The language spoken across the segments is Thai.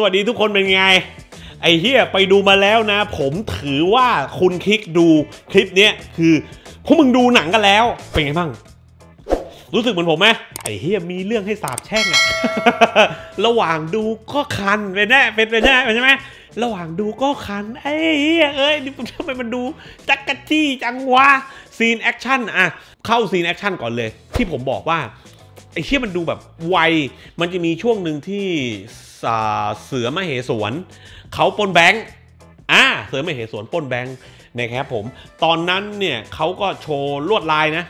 สวัสดีทุกคนเป็นไง ไอ้เฮียไปดูมาแล้วนะ ผมถือว่าคุณคลิกดูคลิปเนี้ย คือพวกมึงดูหนังกันแล้ว เป็นไงบ้าง รู้สึกเหมือนผมไหมไอ้เฮียมีเรื่องให้สาบแช่งอะระหว่างดูก็คัน เป็นแน่เป็นเป็นแน่เป็นใช่ไหมระหว่างดูก็คัน ไอ้เฮียเอ้ยทำไมมันดู จักกะจี้จังวะซีนแอคชั่นอะเข้าซีนแอคชั่นก่อนเลย ที่ผมบอกว่าไอ้เชี่ยมันดูแบบไวมันจะมีช่วงหนึ่งที่เสือมเหสวนเขาปนแบงค์อ่าเสือมเหสวนปนแบงค์นะครับผมตอนนั้นเนี่ยเขาก็โชว์ลวดลายนะ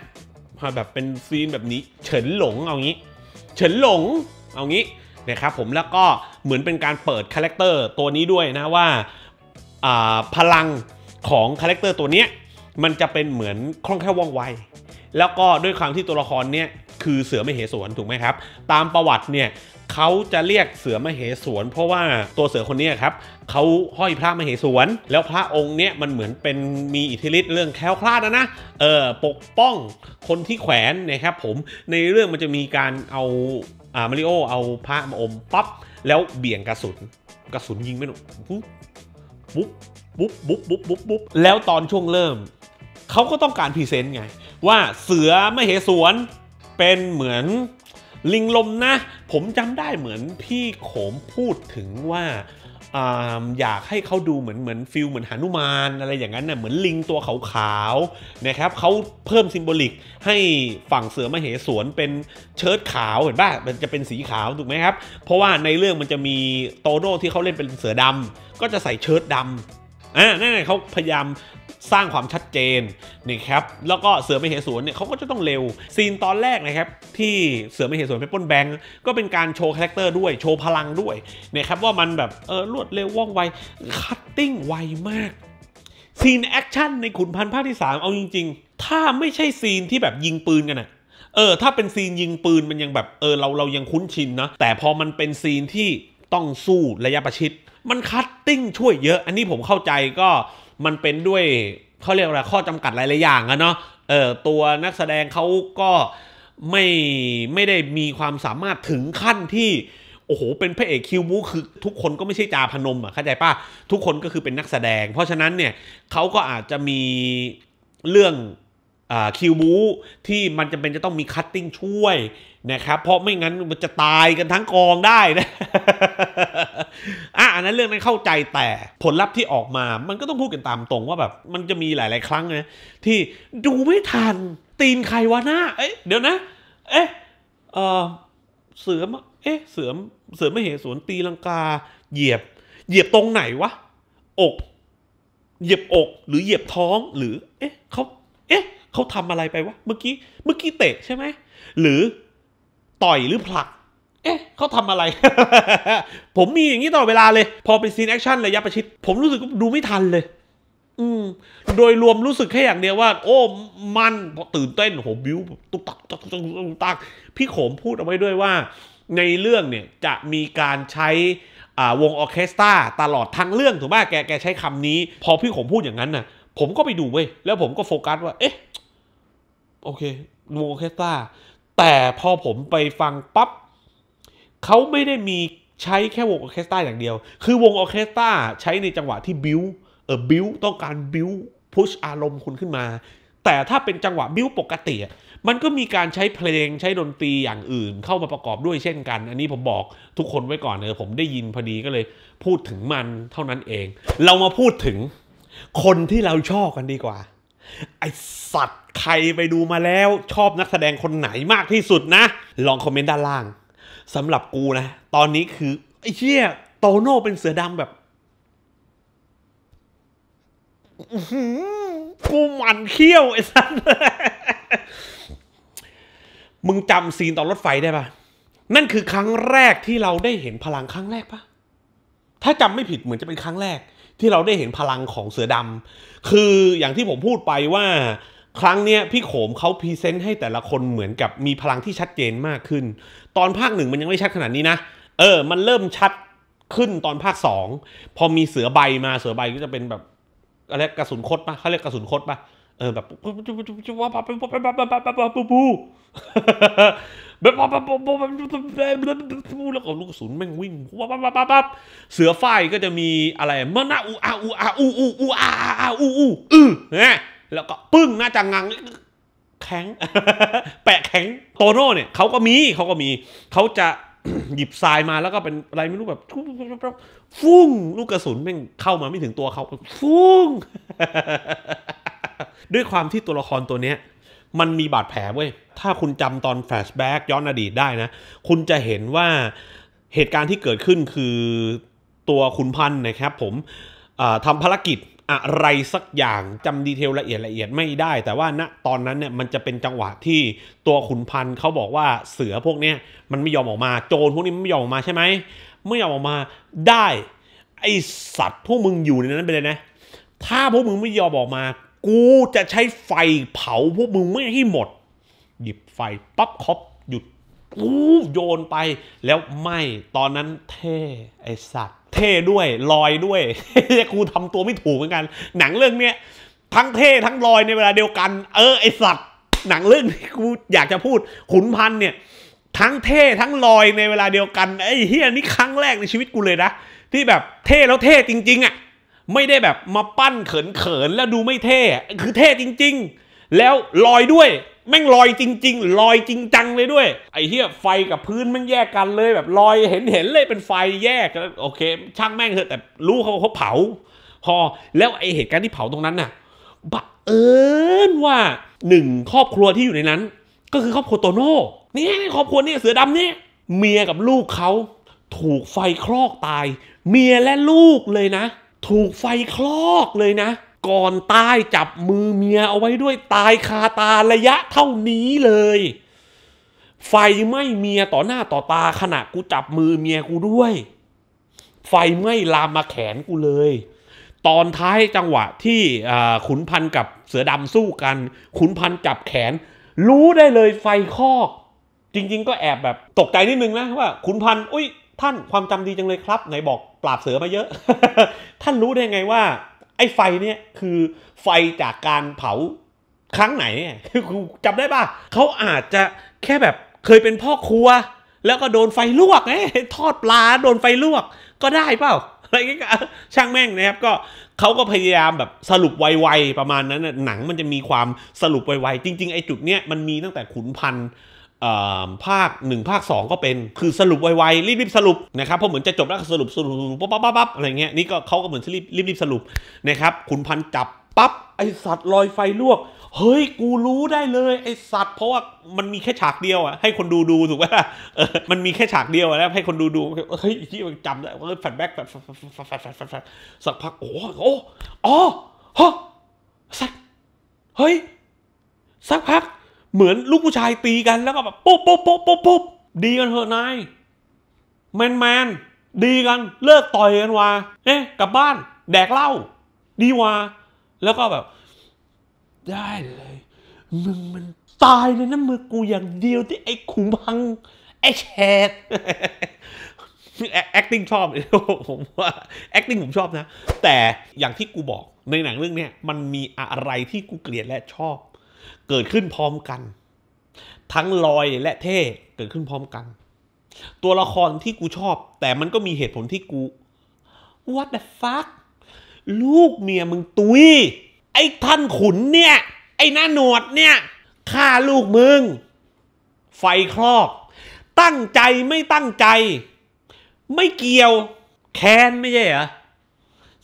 มาแบบเป็นซีนแบบนี้ เฉินหลงเอางี้ เฉินหลงเอางี้นะครับผมแล้วก็เหมือนเป็นการเปิดคาแรคเตอร์ตัวนี้ด้วยนะว่าพลังของคาแรคเตอร์ตัวนี้มันจะเป็นเหมือนคล่องแคล่วว่องไวแล้วก็ด้วยความที่ตัวละครเนี่ยคือเสือมเหสวนถูกไหมครับ ตามประวัติเนี่ยเขาจะเรียกเสือมเหสวนเพราะว่าตัวเสือคนนี้ครับเขาห้อยพระมเหสวนแล้วพระองค์เนี่ยมันเหมือนเป็นมีอิทธิฤทธิ์เรื่องแคล้วคลาดนะนะเออปกป้องคนที่แขวนนะครับผมในเรื่องมันจะมีการเอาอ่ามาริโอเอาพระมาอมปั๊บแล้วเบี่ยงกระสุนกระสุนยิงไม่หนุปุ๊บปุ๊บปุ๊บปุ๊บปุ๊บปุ๊บแล้วตอนช่วงเริ่มเขา ก็ต้องการพรีเซนต์ไง ว่าเสือไม่เหสวนเป็นเหมือนลิงลมนะ ผมจำได้เหมือนพี่โขมพูดถึงว่าอยากให้เขาดูเหมือนเหมือนฟิลเหมือนหนุมาน อะไรอย่างนั้นนะ่ะเหมือนลิงตัวขาวๆนะครับเขาเพิ่มซิมโบลิกให้ฝั่งเสือมเหสวนเป็นเชิ้ตขาวเห็นป่ะมันจะเป็นสีขาว ถูกไหมครับ เพราะว่าในเรื่องมันจะมีโตโน่ที่เขาเล่นเป็นเสือดำ ก็จะใส่เชิ้ตดาอ่านี่นเขาพยายามสร้างความชัดเจนนี่ครับ แล้วก็เสือไม่เหสวนเนี่ยเขาก็จะต้องเร็วซีนตอนแรกนะครับ ที่เสือไม่เหสวนไปป้นแบงก์ก็เป็นการโชว์คาแรคเตอร์ด้วยโชว์พลังด้วยเนี่ยครับว่ามันแบบเออรวดเร็วว่องไวคัตติ้งไวมาก ซีนแอคชั่นในขุนพันธ์ภาคที่ 3 เอาจริง ๆ ถ้าไม่ใช่ซีนที่แบบยิงปืนกันอะเออถ้าเป็นซีนยิงปืนมันยังแบบเออเราเรายังคุ้นชินนะแต่พอมันเป็นซีนที่ต้องสู้ระยะประชิดมันคัตติ้งช่วยเยอะ อันนี้ผมเข้าใจก็มันเป็นด้วยเขาเรียกว่าข้อจำกัดหลายๆอย่างอะเนาะเออตัวนักแสดงเขาก็ไม่ไม่ได้มีความสามารถถึงขั้นที่โอ้โหเป็นพระเอกคิวบูคือ ทุกคนก็ไม่ใช่จาพนมอ่ะเข้าใจป่ะทุกคนก็คือเป็นนักแสดง เพราะฉะนั้นเนี่ยเขาก็อาจจะมีเรื่องคิวบูที่มันจะเป็นจะต้องมีคัตติ้งช่วยนะครับเพราะไม่งั้นมันจะตายกันทั้งกองได้นะอ่ะอันนั้นเรื่องนั้นเข้าใจแต่ผลลัพธ์ที่ออกมามันก็ต้องพูดกันตามตรงว่าแบบมันจะมีหลาย ๆ ครั้งนะที่ดูไม่ทัน ตีนใครวะหน้าเอ๊ะเดี๋ยวนะ เอ๊ะเออเสือม เอ๊ะ เสือมเสือไม่เห็นสวนตีลังกา เหยียบ เหยียบตรงไหนวะอก เหยียบอกหรือเหยียบท้องหรือ เอ๊ะเขาเอ๊ะเขาทำอะไรไปวะเมื่อกี้เมื่อกี้เตะใช่ไหม หรือต่อยหรือผลัก เอ๊ะ เขาทำอะไร ผมมีอย่างนี้ตลอดเวลาเลย พอเป็นซีนแอคชั่นระยะประชิด ผมรู้สึกดูไม่ทันเลย อืม โดยรวมรู้สึกแค่อย่างเดียวว่า โอ้มันตื่นเต้นโหบิวตุ๊กตักตุ๊กตักตุกตกพี่โขมพูดเอาไว้ด้วยว่า ในเรื่องเนี่ยจะมีการใช้วงออเคสตราตลอดทั้งเรื่องถูกไหมแกแก ใช้คำนี้ พอพี่ผมพูดอย่างนั้นนะ่ะผมก็ไปดูเว้ย แล้วผมก็โฟกัสว่าเอ๊ะโอเควงออเคสตราแต่พอผมไปฟังปับ๊บเขาไม่ได้มีใช้แค่วงออเคสตราอย่างเดียว คือวงออเคสตราใช้ในจังหวะที่บิวเออบิวต้องการบิวพุชอารมณ์คุณขึ้นมา แต่ถ้าเป็นจังหวะบิวปกติมันก็มีการใช้เพลงใช้ดนตรีอย่างอื่น เข้ามาประกอบด้วยเช่นกัน อันนี้ผมบอกทุกคนไว้ก่อนเออผมได้ยินพอดีก็เลย พูดถึงมันเท่านั้นเอง เรามาพูดถึงคนที่เราชอบกันดีกว่า ไอสัตว์ ใครไปดูมาแล้ว ชอบนักแสดงคนไหนมากที่สุดนะ ลองคอมเมนต์ด้านล่างสำหรับกูนะตอนนี้คือไอ้เชี่ยโตโน่เป็นเสือดำแบบกูหมันเขี้ยวไอ้สัตว์มึงจำซีนตอนรถไฟได้ปะนั่นคือครั้งแรกที่เราได้เห็นพลังครั้งแรกปะถ้าจำไม่ผิดเหมือนจะเป็นครั้งแรกที่เราได้เห็นพลังของเสือดำคืออย่างที่ผมพูดไปว่าครั้งเนี้ยพี่โขมเขาพรีเซนต์ให้แต่ละคนเหมือนกับมีพลังที่ชัดเจนมากขึ้น ตอนภาคหนึ่งมันยังไม่ชัดขนาดนี้นะเออ มันเริ่มชัดขึ้นตอนภาคสอง พอมีเสือใบมาเสือใบก็จะเป็นแบบอะไรกระสุนคดปะเขาเรียกกระสุนคดปะเออแบบบแบบแบบบบแล้วก็ลูกศูนย์แม่งวิ่งปั๊บเสือฝ้ายก็จะมีอะไรมะนาอูอาอูอาอูอูอูอาอาอูอูอือเนี่ยแล้วก็ปึ้งหน้าจังงัง แข็ง แปะแข็งโตโน่เนี่ยเขาก็มีเขาก็มีเขาจะหยิบทรายมาแล้วก็เป็นอะไรไม่รู้แบบฟุ้งลูกกระสุนแม่งเข้ามาไม่ถึงตัวเขาฟุ้งด้วยความที่ตัวละครตัวเนี้ยมันมีบาดแผลเว้ย ถ้าคุณจำตอนแฟลชแบ็กย้อนอดีตได้นะ คุณจะเห็นว่าเหตุการณ์ที่เกิดขึ้นคือตัวคุณพันนะครับผมทำภารกิจอะไรสักอย่างจำดีเทลละเอียดละเอียดไม่ได้ แต่ว่าณตอนนั้นเนี่ยมันจะเป็นจังหวะที่ตัวขุนพันธ์เขาบอกว่าเสือพวกเนี้ยมันไม่ยอมออกมาโจรพวกนี้ไม่ยอมออกมาใช่ไหมไม่ยอมออกมาได้ ไอสัตว์พวกมึงอยู่ในนั้นไปเลยนะถ้าพวกมึงไม่ยอมออกมากูจะใช้ไฟเผาพวกมึงไม่ให้หมด หยิบไฟปั๊บคอบหยุดอู้โยนไปแล้วไม่ตอนนั้นเท่ไอสัตว์เท่ด้วยลอยด้วยกูทำตัวไม่ถูกเหมือนกัน หนังเรื่องเนี้ยทั้งเท่ทั้งลอยในเวลาเดียวกันเออไอสัตว์หนังเรื่องที่กูอยากจะพูดขุนพันเนี่ยทั้งเท่ทั้งลอยในเวลาเดียวกันไอ้เฮียนี่ครั้งแรกในชีวิตกูเลยนะที่แบบเท่แล้วเท่จริงๆอะ่ะไม่ได้แบบมาปั้นเขินๆแล้วดูไม่เท่ คือเท่จริงๆ แล้วลอยด้วย แม่งลอยจริงๆลอยจริงจังเลยด้วย ไอ้เหี้ยไฟกับพื้นมันแยกกันเลย แบบลอยเห็นเห็นเลยเป็นไฟแยกโอเคช่างแม่งเถอะแต่รู้เขาเขาเผา พอแล้วไอ้เหตุการณ์ที่เผาตรงนั้นน่ะ บะเอิญว่าหนึ่งครอบครัวที่อยู่ในนั้น ก็คือครอบครัวโตโน่นี่ครอบครัวนี่เสือดำเนี่ยเมียกับลูกเขาถูกไฟคลอกตาย เมียและลูกเลยนะถูกไฟคลอกเลยนะ ก่อนตายจับมือเมียเอาไว้ด้วยตายคาตาระยะเท่านี้เลย ไฟไหม้เมียต่อหน้าต่อตาขณะ กูจับมือเมียกูด้วย ไฟไหม้ลามมาแขนกูเลย ตอนท้ายจังหวะที่ขุนพันกับเสือดำสู้กัน ขุนพันจับแขน รู้ได้เลยไฟคอก จริง ๆ ก็แอบแบบตกใจนิดนึงนะว่าขุนพันอุ้ยท่านความจำดีจังเลยครับไหนบอกปราบเสือมาเยอะ ท่านรู้ได้ไงว่าไอ้ไฟเนี่ย คือไฟจากการเผาครั้งไหนคือจำได้ป่ะ เขาอาจจะแค่แบบเคยเป็นพ่อครัว แล้วก็โดนไฟลวกไง ทอดปลาโดนไฟลวกก็ได้เปล่าอะไรเงี้ยช่างแม่งนะครับ ก็เขาก็พยายามแบบสรุปไว ๆ ประมาณนั้นหนังมันจะมีความสรุปไว ๆ จริง ๆไอ้จุดเนี้ยมันมีตั้งแต่ขุนพันธ์ภาค 1 ภาค 2 ก็เป็นคือสรุปไวๆรีบๆสรุปนะครับเพราะเหมือนจะจบแล้วสรุปสรุปปั๊บปั๊บปั๊บอะไรเงี้ยนี่ก็เขาก็เหมือนรีบรีบสรุปนะครับขุนพัน จับปั๊บไอสัตว์ลอยไฟลวก เฮ้ยกูรู้ได้เลย ไอสัตว์เพราะว่ามันมีแค่ฉากเดียวอ่ะให้คนดูดูถูกไหมล่ะมันมีแค่ฉากเดียวแล้วให้คนดูดูเฮ้ยที่มันจำได้แฟลชแบ็กแฟลชแฟลสักพักโอ้โอ้อ๋อฮะสักเฮ้ยสักพักเหมือนลูกผู้ชายตีกันแล้วก็แบบปุ๊บปุ๊บปุ๊บปุ๊บปุ๊บดีกันเถอะนายแมนแมนดีกันเลิกต่อยกันว่าเอ๊ะกลับบ้านแดกเหล้าดีว่แล้วก็แบบ ได้เลย มึงมันตายเลยนะมือกูอย่างเดียวที่ไอ้ขุมพังไอ้แชก acting ชอบผมว่า acting ผมชอบนะ แต่อย่างที่กูบอกในหนังเรื่องนี้มันมีอะไรที่กูเกลียดและชอบเกิดขึ้นพร้อมกัน ทั้งลอยและเท่เกิดขึ้นพร้อมกัน ตัวละครที่กูชอบ แต่มันก็มีเหตุผลที่กู what the fuck ลูกเมียมึงตุยไอ้ท่านขุนเนี่ย ไอ้หน้าหนวดเนี่ยฆ่าลูกมึง ไฟคลอกตั้งใจไม่ตั้งใจ ไม่เกี่ยว แค้นไม่ใช่เหรอ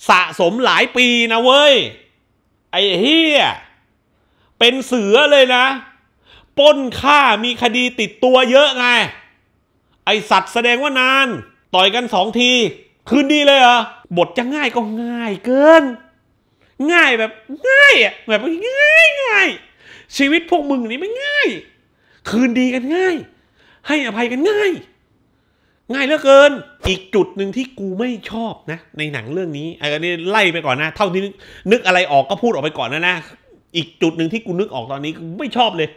สะสมหลายปีนะเว้ย ไอ้เฮียเป็นเสือเลยนะ ป้นฆ่ามีคดีติดตัวเยอะไงไอสัตว์แสดงว่านาน ต่อยกันสองที คืนดีเลยเหรอบทจะง่ายก็ง่าย เกิน ง่ายแบบง่ายอ่ะแบบง่ายง่ายชีวิตพวกมึงนี่ไม่ง่าย คืนดีกันง่าย ให้อภัยกันง่ายง่ายเหลือเกิน อีกจุดหนึ่งที่กูไม่ชอบนะในหนังเรื่องนี้ไอ้นนี้ไล่ไปก่อนนะ เท่าที่นึกอะไรออกก็พูดออกไปก่อนนะนะอีกจุดหนึ่งที่กูนึกออกตอนนี้ไม่ชอบเลย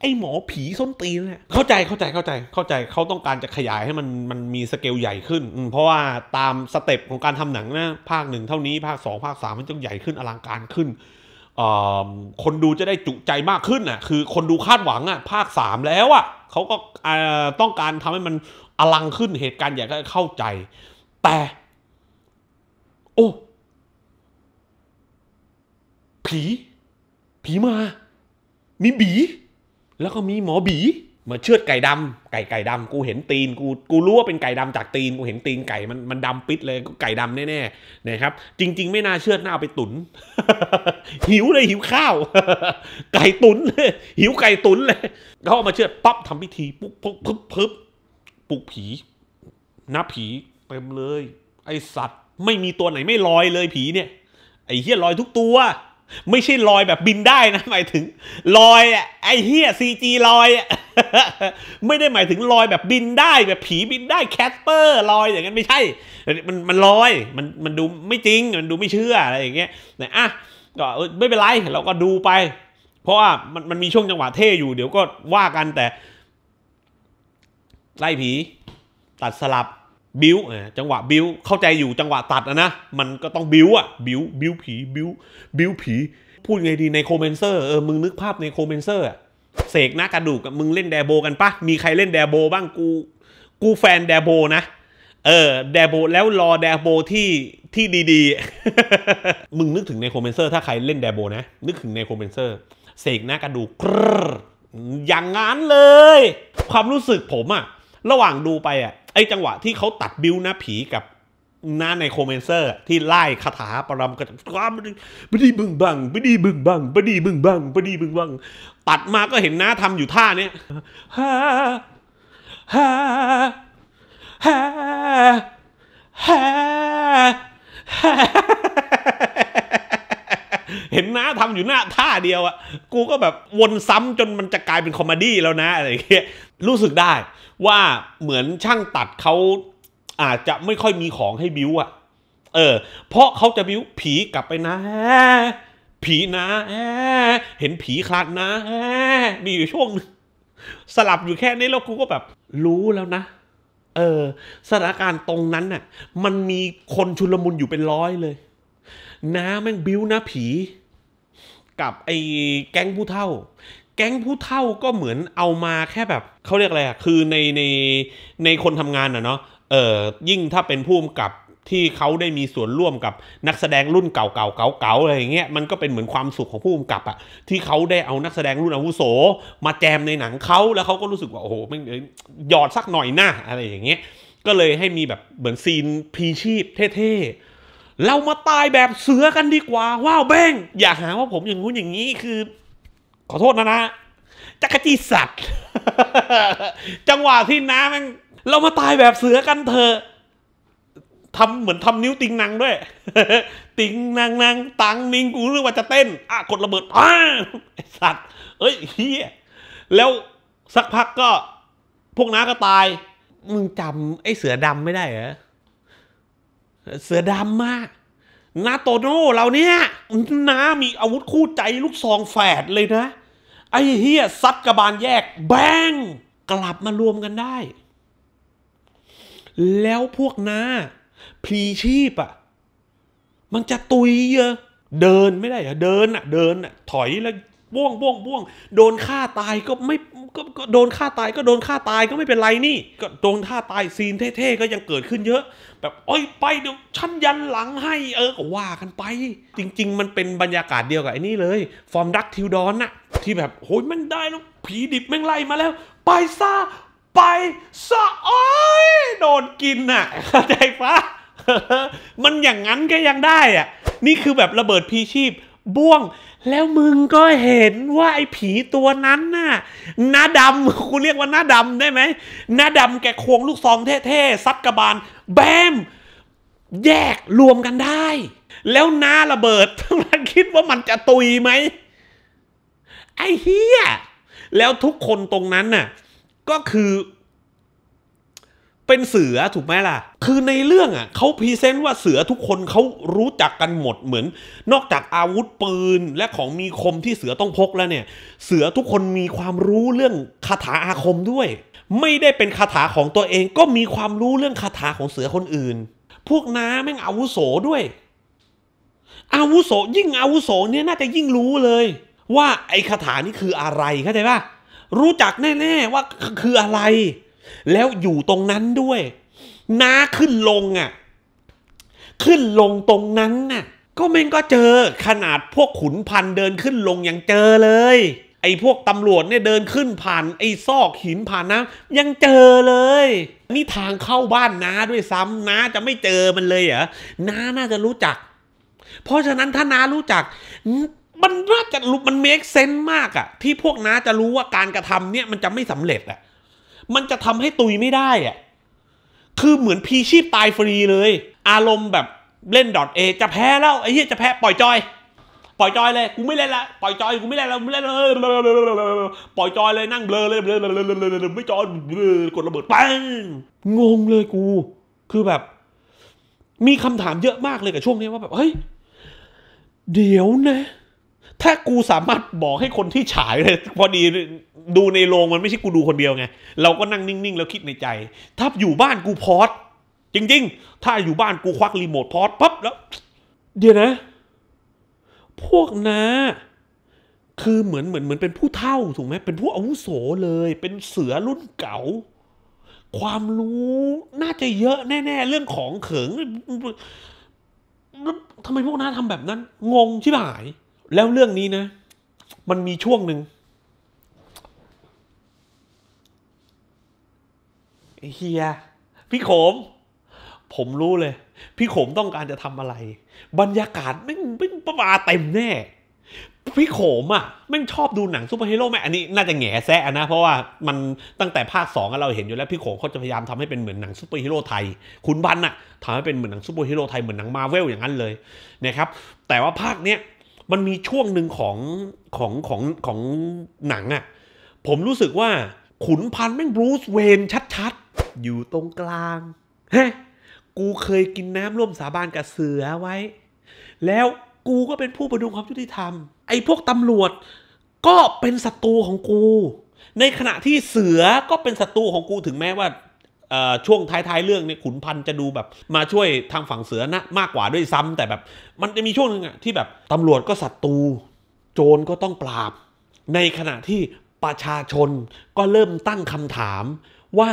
ไอ้หมอผีส้นตีนเนี่ยเข้าใจเข้าใจเข้าใจเข้าใจเขาต้องการจะขยายให้มันมันมีสเกลใหญ่ขึ้น เพราะว่าตามสเต็ปของการทำหนังนะภาคหนึ่งเท่านี้ภาคสองภาคสามมันต้องใหญ่ขึ้นอลังการขึ้นคนดูจะได้จุใจมากขึ้นอ่ะ คือ คนดูคาดหวังอ่ะภาคสามแล้วอ่ะเขาก็ต้องการทำให้มันอลังขึ้น เหตุการณ์ใหญ่ก็เข้าใจ แต่ โอ้ผี ผีมา มีบี แล้วก็มีหมอบี มาเชือดไก่ดำ ไก่ไก่ดำกูเห็นตีนกู กูรู้ว่าเป็นไก่ดำจากตีน กูเห็นตีนไก่ มันมันดำปิดเลย ไก่ดำแน่ๆนะครับจริง ๆ ไม่น่าเชือดน่าเอาไปตุน หิวเลยหิวข้าวไก่ตุนเลยหิวไก่ตุนเลยเขาเอามาเชือดปั๊บทำพิธี ปุ๊บปุ๊บปุ๊บปุ๊บปลุกผีนับผีเต็มเลยไอสัตว์ ไม่มีตัวไหน ไม่ลอยเลยผีเนี่ยไอเฮี้ยลอยทุกตัวไม่ใช่ลอยแบบบินได้นะ หมายถึงลอยอ่ะไอเฮียซีจีลอยอ่ะไม่ได้หมายถึงลอยแบบบินได้แบบผีบินได้แคสเปอร์ลอยอย่างนั้นไม่ใช่ มันมันลอยมันมันดูไม่จริงมันดูไม่เชื่ออะไรอย่างเงี้ยแต่อ่ะก็ไม่เป็นไรเราก็ดูไป เพราะว่ามันมันมีช่วงจังหวะเท่อยู่เดี๋ยวก็ว่ากันแต่ ไล่ผี ตัดสลับบิวจังหวะบิวเข้าใจอยู่จังหวะตัดนะ มันก็ต้องบิวอะบิวบิวผีบิวบิวผี พูดไงดีในโคเมนเซอร์เออมึงนึกภาพในโคเมนเซอร์เสกหน้ากระดูกกับมึงเล่นแดโบกันปะมีใครเล่นแดโบบ้างกูกูแฟนแดโบนะเออแดโบแล้วรอแดโบที่ที่ดีๆ มึงนึกถึงในโคเมนเซอร์ ถ้าใครเล่นแดโบนะ นึกถึงในโคเมนเซอร์ เสกหน้ากระดูกอย่างนั้นเลย ความรู้สึกผมอะระหว่างดูไปอ่ะไอ้จังหวะที่เขาตัดบิวหน้าผีกับหน้าในโคเมนเซอร์ที่ไล่คาถาปรำกันความบดีบึงบังบดีบึงบังบดีบึงบังบดีบึงบังตัดมาก็เห็นน้าทำอยู่ท่าเนี้ยฮ่าฮ่าฮ่าฮ่าเห็นน้าทำอยู่หน้า ท่าเดียวอ่ะกูก็แบบวนซ้ำจนมันจะกลายเป็นคอมเมดี้แล้วนะอะไรเงี้ยรู้สึกได้ว่าเหมือนช่างตัดเขาอาจจะไม่ค่อยมีของให้บิวอะเออ เพราะเขาจะบิวผีกลับไปนะ ผีนะ เห็นผีคลาดนะ มีอยู่ช่วง สลับอยู่แค่นี้แล้วกูก็แบบ รู้แล้วนะ เออ สถานการณ์ตรงนั้นน่ะ มันมีคนชุลมุนอยู่เป็นร้อยเลย นะแม่งบิวนะผี กับไอ้แก๊งผู้เท่าแก๊งผู้เท่าก็เหมือนเอามาแค่แบบเขาเรียกอะไรอะคือในในในคนทำงานอะเนาะเออยิ่งถ้าเป็นผู้กำกับที่เขาได้มีส่วนร่วมกับนักแสดงรุ่นเก่าๆเก่าๆอะไรอย่างเงี้ยมันก็เป็นเหมือนความสุขของผู้กำกับอะที่เขาได้เอานักแสดงรุ่นอาวุโส มาแจมในหนังเขาแล้วเขาก็รู้สึกว่าโอ้โหมันหยอดสักหน่อยหน้าอะไรอย่างเงี้ยก็เลยให้มีแบบเหมือนซีนพีชีพเท่ๆเรามาตายแบบเสือกันดีกว่า ว้าวแบงอย่าหาว่าผมอย่างงู้นอย่างนี้คือขอโทษนะนะ จักรจีสัตว์ จังหวะที่น้าม่งเรามาตายแบบเสือกันเถอะทำเหมือนทำนิ้วติงนังด้วย ติงนางนางตังนิงกูรู้ว่าจะเต้น อ่ะกดระเบิด อ้า ไอสัตว์เอ้ยเฮียแล้วสักพักก็พวกน้าก็ตาย มึงจำไอเสือดำไม่ได้เหรอเสือดำมากนาโตโน่เราเนี่ย น้ามีอาวุธคู่ใจ ลูกซองแฝดเลยนะไอ้เฮียซัดกระบาลแยก แบง กลับมารวมกันได้ แล้วพวกนาพลีชีพอะมันจะตุยเยอะ เดินไม่ได้อะเดินอะเดินอะถอยแล้วบ้วงบ้วงบ้วงโดนฆ่าตายก็ไม่ก็ก็โดนฆ่าตายก็โดนฆ่าตายก็ไม่เป็นไรนี่ ก็โดนฆ่าตาย ซีนเท่ๆ ก็ยังเกิดขึ้นเยอะ แบบโอ้ยไปเดี๋ยวฉันยันหลังให้ เออว่ากันไป จริงๆ มันเป็นบรรยากาศเดียวกับไอ้นี่เลย ฟอร์มดักทิวดอนน่ะ ที่แบบโอ้ยมันได้แล้ว ผีดิบแม่งไล่มาแล้ว ไปซะไปซะโอ้ยโดนกินน่ะเข้าใจปะมันอย่างนั้นก็ยังได้อ่ะ นี่คือแบบระเบิดพีชีพบ้วงแล้วมึงก็เห็นว่าไอ้ผีตัวนั้นน่ะหน้าดำคุณเรียกว่าหน้าดำได้ไหมหน้าดำแกควงลูกซอง เท่ๆ ซัดกระบาลแบม แยกรวมกันได้ แล้วหน้าระเบิดทั้งคิดว่ามันจะตุยไหม ไอ้เฮียแล้วทุกคนตรงนั้นน่ะก็คือเป็นเสือถูกไหมล่ะ คือในเรื่องอ่ะเขาพรีเซนต์ว่าเสือทุกคนเขารู้จักกันหมดเหมือน นอกจากอาวุธปืนและของมีคมที่เสือต้องพกแล้วเนี่ย เสือทุกคนมีความรู้เรื่องคาถาอาคมด้วย ไม่ได้เป็นคาถาของตัวเอง ก็มีความรู้เรื่องคาถาของเสือคนอื่น พวกน้าแม่งอาวุโสด้วยอาวุโส ยิ่งอาวุโสเนี่ยน่าจะยิ่งรู้เลย ว่าไอ้คาถานี่คืออะไรเข้าใจปะรู้จักแน่ ๆ ว่าคืออะไรแล้วอยู่ตรงนั้นด้วย น้าขึ้นลงอ่ะ ขึ้นลงตรงนั้นน่ะ ก็แม่งก็เจอขนาดพวกขุนพันเดินขึ้นลงยังเจอเลย ไอ้พวกตำรวจเนี่ยเดินขึ้นผ่าน ไอ้ซอกหินผ่านน้ำยังเจอเลย นี่ทางเข้าบ้านน้าด้วยซ้ำน้าจะไม่เจอมันเลยเหรอ น้า น่าจะรู้จัก เพราะฉะนั้นถ้าน้ารู้จัก มันน่าจะมันเมคเซนต์มากอะที่พวกน้าจะรู้ว่าการกระทำเนี่ย มันจะไม่สำเร็จอะมันจะทำให้ตุยไม่ได้อะ คือเหมือนพีชีพตายฟรีเลย อารมณ์แบบเล่นดอทเอจะแพ้แล้วไอ้เหี้ยจะแพ้ปล่อยจอย ปล่อยจอยเลย กูไม่เล่นละ ปล่อยจอย กูไม่เล่นละไม่เล่นเลยปล่อยจอยเลย นั่งเบลอเลยเบลอไม่จอยอกดระเบิดปังงงเลยกู คือแบบ มีคำถามเยอะมากเลยกับช่วงนี้ว่าแบบ เฮ้ย เดี๋ยวนะ ถ้ากูสามารถบอกให้คนที่ฉายเลยพอดีดูในโรงมันไม่ใช่กูดูคนเดียวไง เราก็นั่งนิ่งๆ แล้วคิดในใจ ถ้าอยู่บ้านกูพอดจริงๆ ถ้าอยู่บ้านกูควักรีโมทพอดปั๊บแล้วเดี๋ยวนะ พวกนะคือเหมือนเหมือนเหมือนเป็นผู้เท่า ถูกไหมเป็นผู้อาวุโสเลย เป็นเสือรุ่นเก่าความรู้น่าจะเยอะแน่ ๆ เรื่องของเขิงทำไมพวกน้าทำแบบนั้น งงชิบหาย แล้วเรื่องนี้นะ มันมีช่วงหนึ่งเฮีย พี่ขม ผมรู้เลย พี่ขมต้องการจะทำอะไร บรรยากาศแม่งแม่งประมาเต็มแน่ พี่ขมอ่ะแม่งชอบดูหนังซูเปอร์ฮีโร่แม่อันนี้น่าจะแง่แซะนะเพราะว่ามันตั้งแต่ภาคสองเราเห็นอยู่แล้วพี่ขมเขาจะพยายามทำให้เป็นเหมือนหนังซูเปอร์ฮีโร่ไทยคุณบันอ่ะทำให้เป็นเหมือนหนังซูเปอร์ฮีโร่ไทยเหมือนหนังมาเวลอย่างนั้นเลยนะครับ แต่ว่าภาคเนี้ยมันมีช่วงหนึ่งของของของของหนังอ่ะผมรู้สึกว่าขุนพันธ์แม่งบรูซเวนชัดอยู่ตรงกลางฮะกูเคยกินน้ำร่วมสาบานกับเสือไว้ แล้วกูก็เป็นผู้ประดุงความยุติธรรมไอ้พวกตำรวจก็เป็นศัตรูของกู ในขณะที่เสือก็เป็นศัตรูของกูถึงแม้ว่าช่วงท้าย ๆ เรื่องเนี่ยขุนพันจะดูแบบมาช่วยทางฝั่งเสือนะมากกว่าด้วยซ้ำแต่แบบ มันจะมีช่วงนึงอะที่แบบตำรวจก็ศัตรูโจรก็ต้องปราบ ในขณะที่ประชาชนก็เริ่มตั้งคำถามว่า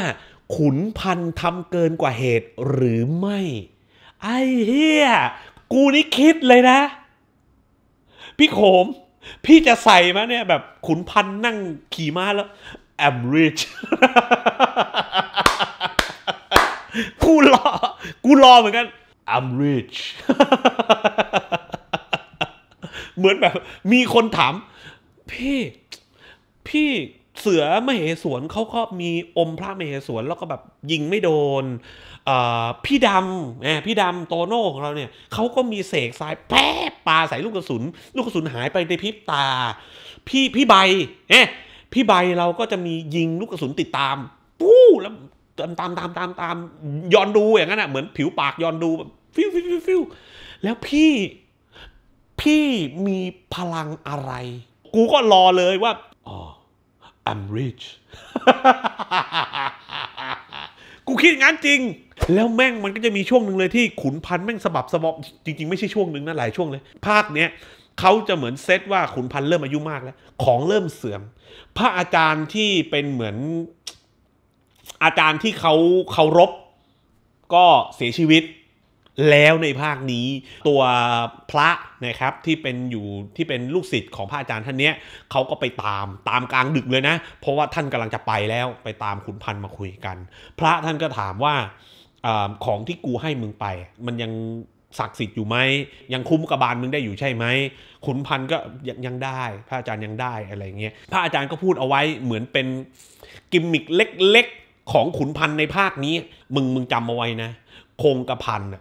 ขุนพันทํทำเกินกว่าเหตุหรือไม่ ไอ้เฮียกูนี่คิดเลยนะ พี่โขม พี่จะใส่มาเนี่ยแบบ ขุนพันนั่งขี่ม้าแล้ว I'm rich กูรอ กูรอเหมือนกัน I'm rich เหมือนแบบมีคนถาม พี่ พี่เสือมเหสวนเขาก็มีอมพระมเหสวนแล้วก็แบบยิงไม่โดนพี่ดำเนี่ยพี่ดำโตโน่ของเราเนี่ยเขาก็มีเสกสายแป๊บปาใส่ลูกกระสุน ลูกกระสุน หายไปในพริบตา พี่พี่ใบเนี่ยพี่ใบเราก็จะมียิงลูกกระสุน ติดตาม ปู้แล้วตามตามตามตามตามย้อนดูอย่างนั้นอ่ะเหมือนผิวปากย้อนดูแบบฟิวฟิวฟิวฟิวแล้วพี่พี่มีพลังอะไร กูก็รอเลยว่าอ๋อ I'm rich กูคิดงั้นจริง แล้วแม่งมันก็จะมีช่วงหนึ่งเลยที่ขุนพันธ์แม่งสะบับสะบอมจริง ๆ ไม่ใช่ช่วงหนึ่งนะ หลายช่วงเลย ภาคเนี้ยเขาจะเหมือนเซตว่าขุนพันธ์เริ่มอายุมากแล้ว ของเริ่มเสื่อมพระอาจารย์ที่เป็นเหมือนอาจารย์ที่เขาเคารพก็เสียชีวิตแล้วในภาคนี้ตัวพระนะครับที่เป็นอยู่ที่เป็นลูกศิษย์ของพระอาจารย์ท่านเนี้ยเขาก็ไปตามตามกลางดึกเลยนะ เพราะว่าท่านกำลังจะไปแล้วไปตามขุนพันธ์มาคุยกัน พระท่านก็ถามว่าอของที่กูให้มึงไป มันยังศักดิ์สิทธิ์อยู่ไหมยังคุ้มกบาลมึงได้อยู่ใช่ไหมขุนพันธ์ก็ยังได้ พระอาจารย์ยังได้อะไรเงี้ยพระอาจารย์ก็พูดเอาไว้เหมือนเป็นกิมมิคเล็กๆของขุนพันธ์ในภาคนี้มึงมึงจำเอาไว้นะคงกระพันธ์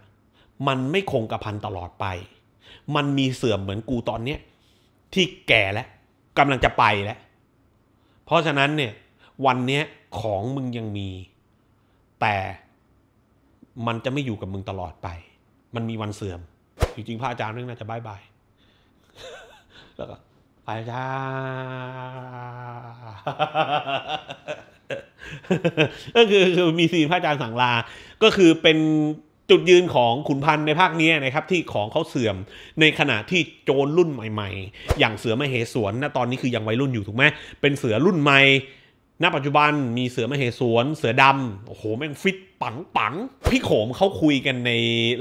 มันไม่คงกระพันตลอดไป มันมีเสื่อมเหมือนกูตอนเนี้ย ที่แก่แล้วกำลังจะไปแล้ว เพราะฉะนั้นเนี่ยวันเนี้ยของมึงยังมีแต่มันจะไม่อยู่กับมึงตลอดไป มันมีวันเสื่อม จริงๆ พระอาจารย์เรื่องน่าจะบายบายแล้วก็ไปจ้าก็คือคือมีซีพระอาจารย์สังลา ก็คือเป็นจุดยืนของขุนพันธ์ในภาคนี้นะครับ ที่ของเขาเสื่อมในขณะที่โจรรุ่นใหม่ๆ อย่างเสือมเหสวนนะตอนนี้คือยังวัยรุ่นอยู่ถูกไหมเป็นเสือรุ่นใหม่ ณปัจจุบันมีเสือมเหสวน เสือดำโอ้โหแม่งฟิตปังปังพี่โขมเขาคุยกันใน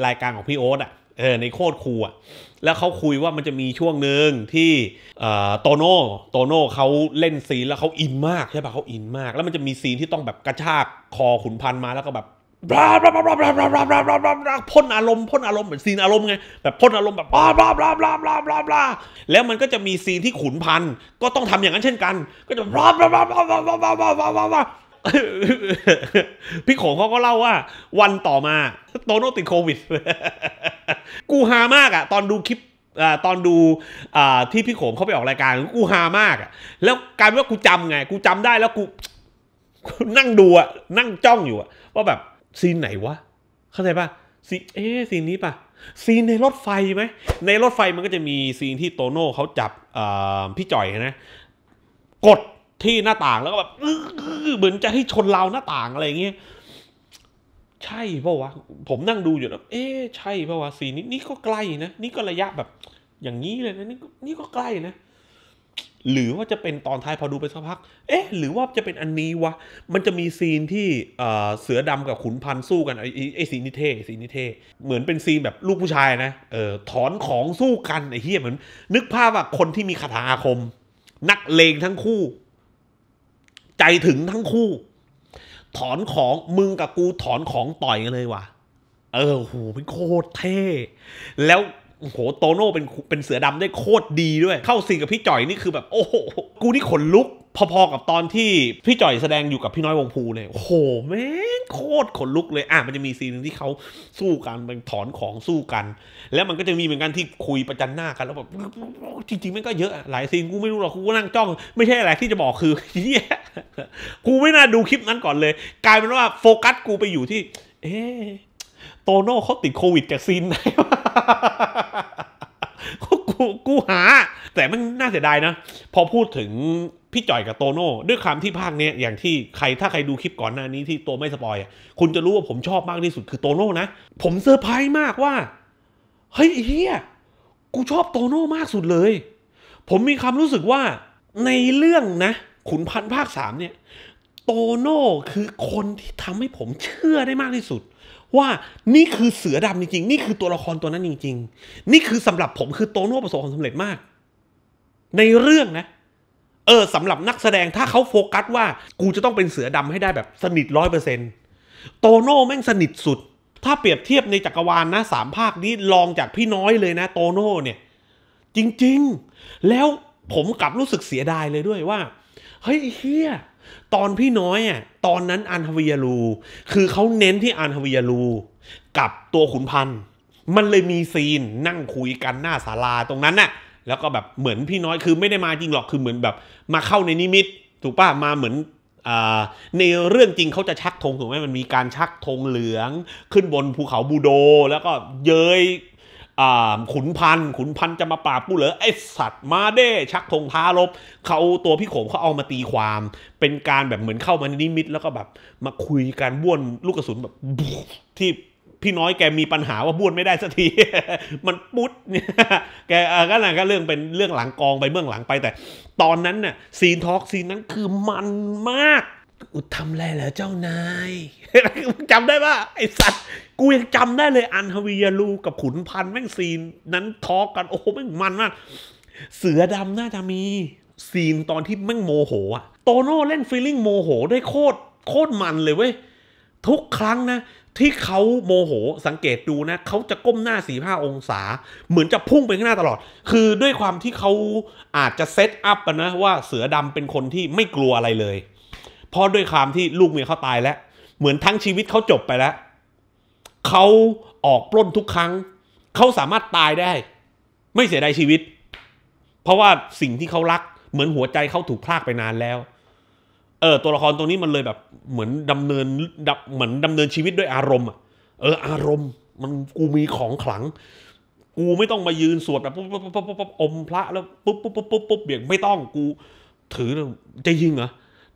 รายการของพี่โอ๊ตอ่ะเออในโคตรครูอ่ะแล้วเขาคุยว่ามันจะมีช่วงหนึ่งที่โตโน่โตโน่เขาเล่นซีนแล้วเขาอินมากใช่ปะเขาอินมาก แล้วมันจะมีซีนที่ต้องแบบกระชากคอขุนพันมาแล้วก็แบบบลาบลาบลาบลาบลาบลาบลาบลาบลาบลาพ่นอารมณ์พ่นอารมณ์เหมือนซีนอารมณ์ไงแบบพ่นอารมณ์แบบบราบลาบลาบลาบลาบลาบลาแล้วมันก็จะมีซีนที่ขุนพันก็ต้องทำอย่างนั้นเช่นกัน ก็จะบลาบลาบลาบลาบลาบลาบลาบลาบลาบลาพี่ของเขาก็เล่าว่า วันต่อมา โตโน่ติดโควิด กูฮามากอ่ะ ตอนดูคลิปตอนดูที่พี่โขมเขาไปออกรายการกูฮามากอะแล้วกลายเป็นว่ากูจาไง กูจำได้แล้วกูนั่งดูอะนั่งจ้องอยู่อะว่าแบบซีนไหนวะ เข้าใจปะซี เอ๊ซีนนี้ปะซีนในรถไฟไหม ในรถไฟมันก็จะมีซีนที่โตโน่เขาจับพี่จ่อยนะ กดที่หน้าต่างแล้วก็แบบเหมือนจะให้ชนเราหน้าต่างอะไรอย่างเงี้ย ใช่เพราะว่าผมนั่งดูอยู่นะเอ๊ ใช่เพราะว่าซีนนี้นี่ก็ใกล้นะ นี่ก็ระยะแบบ อย่างนี้เลยนะนี่ นี่ก็ใกล้นะหรือว่าจะเป็นตอนท้ายพอดูไปสักพัก เอ๊ะ หรือว่าจะเป็นอันนี้วะ มันจะมีซีนที่เสือดำกับขุนพันธ์สู้กันไอ้ไอ้ซีนนิเทศซีนนิเทศเหมือนเป็นซีนแบบลูกผู้ชายนะ เออ ถอนของสู้กันไอ้เฮียเหมือน นึกภาพว่าคนที่มีคาถาอาคม นักเลงทั้งคู่ ใจถึงทั้งคู่ ถอนของมึงกับกูถอนของต่อยกันเลยวะ เออโหเป็นโคตรเท่ แล้วโอ้โห โตโน่เป็นเป็นเสือดำได้โคตรดีด้วย เข้าสิงกับพี่จ่อยนี่คือแบบ โอ้โห กูนี่ขนลุกพอๆกับตอนที่พี่จ่อยแสดงอยู่กับพี่น้อยวงภูเลย โอ้โหแม่งโคตรขนลุกเลย อ่ะมันจะมีซีนที่เขาสู้กันเป็นถอนของสู้กัน แล้วมันก็จะมีเหมือนกันที่คุยประจันหน้ากัน แล้วแบบจริงๆมันก็เยอะหลายซีนกูไม่รู้หรอกกูนั่งจ้อง ไม่ใช่อะไรที่จะบอกคือเฮียกูไม่น่าดูคลิปนั้นก่อนเลย กลายเป็นว่าโฟกัสกูไปอยู่ที่ เอ๊โตโน่เขาติดโควิดจากซีนไหนวะกูกูหา แต่มันน่าเสียดายนะ พอพูดถึงพี่จ่อยกับโตโน่ด้วยความที่ภาคเนี้ย อย่างที่ใครถ้าใครดูคลิปก่อนหน้านี้ที่ตัวไม่สปอย คุณจะรู้ว่าผมชอบมากที่สุดคือโตโน่นะ ผมเซอร์ไพรส์มากว่า เฮ้ยเฮียกูชอบโตโน่มากสุดเลย ผมมีความรู้สึกว่า ในเรื่องนะขุนพันภาคสามเนี่ย โตโน่คือคนที่ทำให้ผมเชื่อได้มากที่สุดว่านี่คือเสือดำจริงๆนี่คือตัวละครตัวนั้นจริง ๆ นี่คือสำหรับผมคือโตโน่ประสบความสำเร็จมาก ในเรื่องนะ เออสำหรับนักแสดงถ้าเขาโฟกัสว่า กูจะต้องเป็นเสือดำให้ได้แบบสนิทร้อยเปอร์เซ็นโตโน่ แม่งสนิทสุด ถ้าเปรียบเทียบในจักรวาลนนะสามภาคนี้ลองจากพี่น้อยเลยนะ โตโน่เนี่ย จริงๆ แล้วผมกลับรู้สึกเสียดายเลยด้วยว่า เฮ้ยเฮียตอนพี่น้อย อ่ะ ตอนนั้นอันฮวียรูคือเขาเน้นที่อันฮวียรูกับตัวขุนพันธ์มันเลยมีซีน นั่งคุยกันหน้าศาลาตรงนั้นน่ะแล้วก็แบบเหมือนพี่น้อยคือไม่ได้มาจริงหรอก คือเหมือนแบบ มาเข้าในนิมิตถูกป่ะมาเหมือนในเรื่องจริงเขาจะชักธงถูกไหมมันมีการชักธงเหลือง ขึ้นบนภูเขาบูโดแล้วก็เย้ยขุนพัน ขุนพันจะมาปราบกูเหรอไอสัตว์มาเด้ชักธงท้ารบเขาตัวพี่โขงเขาเอามาตีความ เป็นการแบบเหมือนเข้ามาในนิมิตแล้วก็แบบมาคุยการบ้วนลูกกระสุนแบบที่พี่น้อยแกมีปัญหาว่าบ้วนไม่ได้สักที มันปุ๊ดเนี่ย แกก็นั่นก็เรื่องเป็นเรื่องหลังกองไปเมื่องหลังไปแต่ตอนนั้นเนี่ยซีนทอล์กซีนนั้นคือมันมากกูทำอะไรเหรอเจ้านายจำได้ปะไอสัตว์ กูยังจำได้เลยอันฮวียาลูกับขุนพันธ์แม่งซีนนั้นทอกันโอ้โห แม่งมันมากเสือดำน่าจะมี ซีนตอนที่แม่งโมโหอะโตโน่เล่นฟีลิ่งโมโห ได้โคตรโคตรมันเลยเว้ย ทุกครั้งนะ ที่เขาโมโหสังเกตดูนะ เขาจะก้มหน้าสีห้าองศาเหมือนจะพุ่งไปข้างหน้าตลอด คือด้วยความที่เขาอาจจะเซตอัพนะว่าเสือดำเป็นคนที่ไม่กลัวอะไรเลยเพราะด้วยความที่ลูกเมียเขาตายแล้วเหมือนทั้งชีวิตเขาจบไปแล้ว เขาออกปล้นทุกครั้ง เขาสามารถตายได้ ไม่เสียดายชีวิต เพราะว่าสิ่งที่เขารัก เหมือนหัวใจเขาถูกพลากไปนานแล้ว เออตัวละครตัวนี้มันเลยแบบเหมือนดำเนินเหมือนดำเนินชีวิตด้วยอารมณ์เออ อารมณ์ มันกูมีของขลัง กูไม่ต้องมายืนสวดแบบปุ๊บปุ๊บปุ๊บปุ๊บอมพระ แล้วปุ๊บปุ๊บปุ๊บปุ๊บเบี่ยงไม่ต้องกูถือจะยิงเหรอ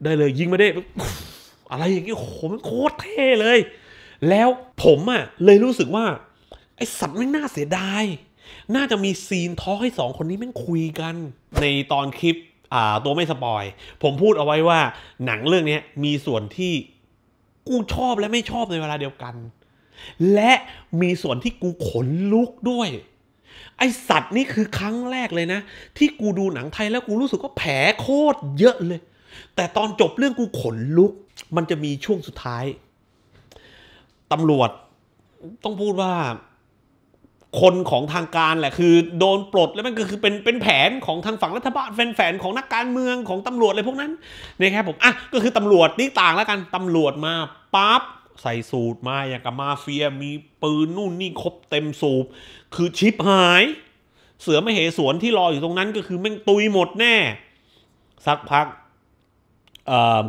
ได้เลยยิงมาได้อะไรอย่างนี้โหมันโคตรเท่เลย แล้วผมอะ่ะ เลยรู้สึกว่า ไอสัตว์ไม่น่าเสียดายน่าจะมีซีนท้อให้สองคนนี้แม่งคุยกัน ในตอนคลิป อ่าตัวไม่สปอย ผมพูดเอาไว้ว่า หนังเรื่องนี้มีส่วนที่กูชอบและไม่ชอบในเวลาเดียวกัน และมีส่วนที่กูขนลุกด้วย ไอสัตว์นี่คือครั้งแรกเลยนะ ที่กูดูหนังไทยแล้วกูรู้สึกว่าแผลโคตรเยอะเลยแต่ตอนจบเรื่องกูขนลุก มันจะมีช่วงสุดท้าย ตำรวจ ต้องพูดว่า คนของทางการแหละ คือโดนปลดแล้วมันก็คือเป็นเป็นแผนของทางฝั่งรัฐบาลแฟนๆ ของนักการเมืองของตำรวจอะไรพวกนั้นนยครับผม อ่ะ ก็คือตำรวจนี่ต่างแล้วกัน ตำรวจมา ปั๊บ ใส่สูตรมา อย่างกับมาเฟีย มีปืนนู่นนี่ครบเต็มสูบคือชิปหาย เสือไม่เหสวนที่รออยู่ตรงนั้น ก็คือแม่งตุยหมดแน่ สักพัก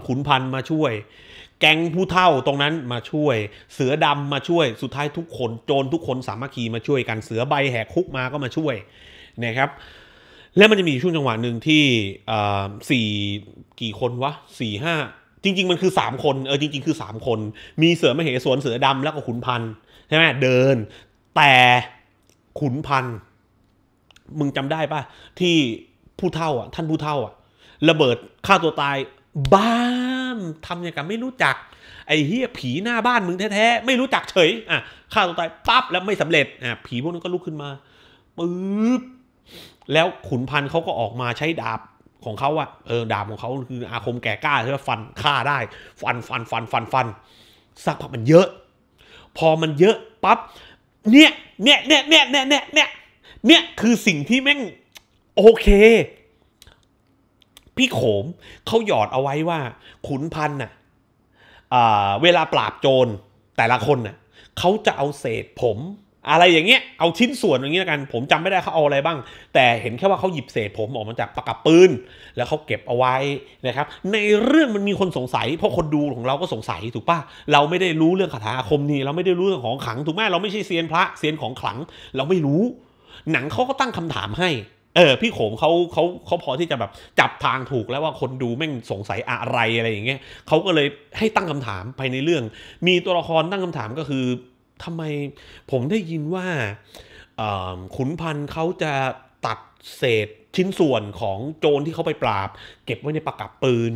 ขุนพันธ์มาช่วย แก๊งผู้เท่าตรงนั้นมาช่วยเสือดำมาช่วย สุดท้ายทุกคนโจรทุกคนสามัคคีมาช่วยกันเสือใบแหกคุกมาก็มาช่วยนะครับ แล้วมันจะมีช่วงจังหวะหนึ่งที่สี่กี่คนวะสี่ห้าจริง ๆ มันคือ 3 คน เออจริง ๆ คือ 3 คน มีเสือมเหสวนเสือดำแล้วก็ขุนพันธ์ใช่ไหมเดินแต่ขุนพันธ์มึงจำได้ปะที่ผู้เท่าอ่ะท่านผู้เท่าอ่ะ ระเบิดฆ่าตัวตายบ้านทำอย่างกับไม่รู้จัก ไอ้เฮียผีหน้าบ้านมึงแท้ๆไม่รู้จักเฉยอ่ะฆ่าตัวตายปั๊บ แล้วไม่สำเร็จอ่ะผีพวกนั้นก็ลุกขึ้นมาปึ๊บแล้วขุนพันธ์เขาก็ออกมาใช้ดาบของเขาอะเออดาบของเขาคืออาคมแก่กล้าใช่ไหมฟันฆ่าได้ ฟันฟันฟันฟันฟันสักพักมันเยอะ พอมันเยอะปั๊บเนี่ยเนี่ยเนี่ยเนี่ยเนี่ยเนี่ยเนี่ย คือสิ่งที่แม่ง โอเคพี่โขมเขาหยอดเอาไว้ว่า ขุนพันธ์น่ะเวลาปราบโจรแต่ละคนน่ะเขาจะเอาเศษผม อะไรอย่างเงี้ยเอาชิ้นส่วนอย่างเงี้ยกัน ผมจำไม่ได้เขาเอาอะไรบ้าง แต่เห็นแค่ว่าเขาหยิบเศษผมออกมาจากปากกาปืนแล้วเขาเก็บเอาไว้นะครับ ในเรื่องมันมีคนสงสัย เพราะคนดูของเราก็สงสัยถูกปะเราไม่ได้รู้เรื่องคาถาอาคมนี่เราไม่ได้รู้เรื่องของขังถูกไหมเราไม่ใช่เซียนพระเซียนของขลังเราไม่รู้ หนังเขาก็ตั้งคำถามให้เออพี่โขมเขาเขาเขาพอที่จะแบบจับทางถูกแล้วว่าคนดูแม่งสงสัยอะไรอะไรอย่างเงี้ยเขาก็เลยให้ตั้งคำถามภายในเรื่อง มีตัวละครตั้งคำถามก็คือทำไมผมได้ยินว่าขุนพันธ์เขาจะตัดเศษชิ้นส่วนของโจรที่เขาไปปราบ เก็บไว้ในปากกับปืน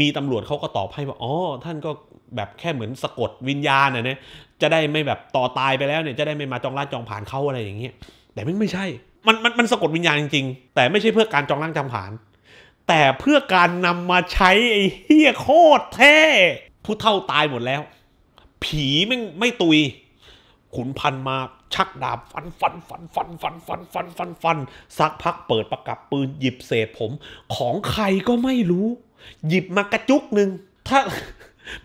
มีตำรวจเขาก็ตอบให้ว่าอ๋อท่านก็แบบแค่เหมือนสะกดวิญญาณนะเนี่ยจะได้ไม่แบบต่อตายไปแล้วเนี่ยจะได้ไม่มาจองร้าจองผ่านเขาอะไรอย่างเงี้ยแต่ม่ไม่ใช่มันมันมันสะกดวิญญาณจริงๆแต่ไม่ใช่เพื่อการจองร่างจำผาน แต่เพื่อการนำมาใช้ไอ้เฮียโคตรเท่ผู้เท่าตายหมดแล้ว ผีไม่ไม่ตุย ขุนพันมาชักดาบ ฟันฟันฟันฟันฟันฟันฟันฟันฟันสักพักเปิดประกับปืน หยิบเศษผม ของใครก็ไม่รู้ หยิบมากระจุกหนึ่งถ้า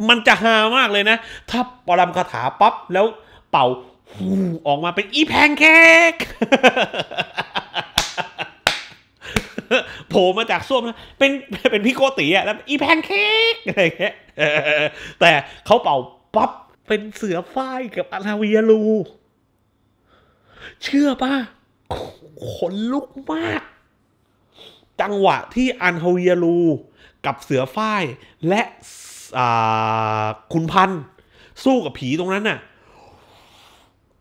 มันจะฮามากเลยนะ ถ้าปรำคาถาปั๊บแล้วเป่าออกมาเป็นอีแพนเค้กโผล่มาจากส้วมนะเป็นเป็นพี่โกติอ่ะแล้วอีแพนเค้กอะไรเงี้ยแต่เขาเป่าปั๊บเป็นเสือฝ้ายกับอาราเวียรู เชื่อป่ะขนลุกมาก จังหวะที่อันฮาเวียรู กับเสือฝ้าย และคุณพันสู้กับผีตรงนั้นน่ะ